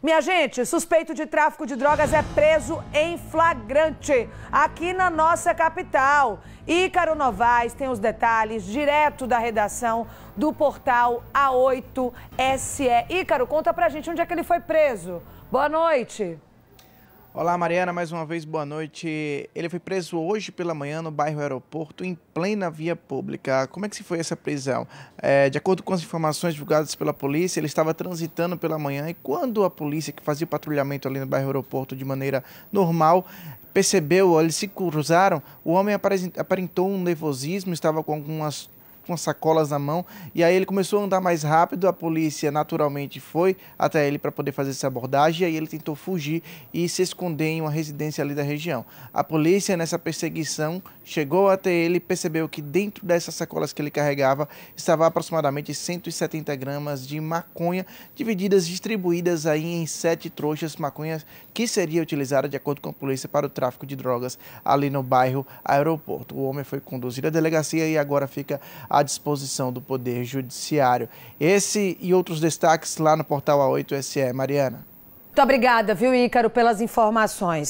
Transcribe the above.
Minha gente, suspeito de tráfico de drogas é preso em flagrante aqui na nossa capital. Ícaro Novaes tem os detalhes direto da redação do portal A8SE. Ícaro, conta pra gente onde é que ele foi preso. Boa noite. Olá, Mariana, mais uma vez boa noite. Ele foi preso hoje pela manhã no bairro Aeroporto, em plena via pública. Como é que se foi essa prisão? É, de acordo com as informações divulgadas pela polícia, ele estava transitando pela manhã e quando a polícia que fazia o patrulhamento ali no bairro Aeroporto de maneira normal percebeu, eles se cruzaram, o homem aparentou um nervosismo, estava com algumas com sacolas na mão. E aí ele começou a andar mais rápido, a polícia naturalmente foi até ele para poder fazer essa abordagem. E aí ele tentou fugir e se esconder em uma residência ali da região. A polícia, nessa perseguição, chegou até ele e percebeu que dentro dessas sacolas que ele carregava estava aproximadamente 170 gramas de maconha, divididas, distribuídas aí em sete trouxas maconhas que seria utilizada, de acordo com a polícia, para o tráfico de drogas ali no bairro Aeroporto. O homem foi conduzido à delegacia e agora fica a à disposição do Poder Judiciário. Esse e outros destaques lá no portal A8SE. Mariana. Muito obrigada, viu, Ícaro, pelas informações.